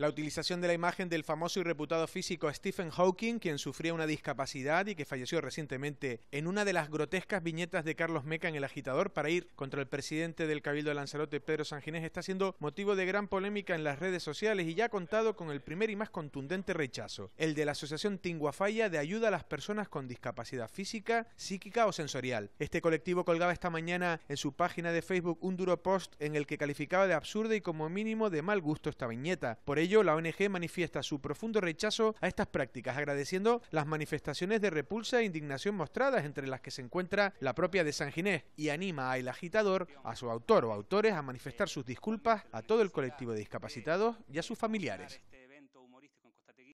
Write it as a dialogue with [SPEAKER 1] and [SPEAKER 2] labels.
[SPEAKER 1] La utilización de la imagen del famoso y reputado físico Stephen Hawking, quien sufría una discapacidad y que falleció recientemente en una de las grotescas viñetas de Carlos Meca en El Agitador para ir contra el presidente del Cabildo de Lanzarote, Pedro Sanginés, está siendo motivo de gran polémica en las redes sociales y ya ha contado con el primer y más contundente rechazo, el de la Asociación Tinguafaya de Ayuda a las Personas con Discapacidad Física, Psíquica o Sensorial. Este colectivo colgaba esta mañana en su página de Facebook un duro post en el que calificaba de absurda y como mínimo de mal gusto esta viñeta. Por la ONG manifiesta su profundo rechazo a estas prácticas, agradeciendo las manifestaciones de repulsa e indignación mostradas, entre las que se encuentra la propia de San Ginés, y anima a El Agitador, a su autor o autores, a manifestar sus disculpas a todo el colectivo de discapacitados y a sus familiares.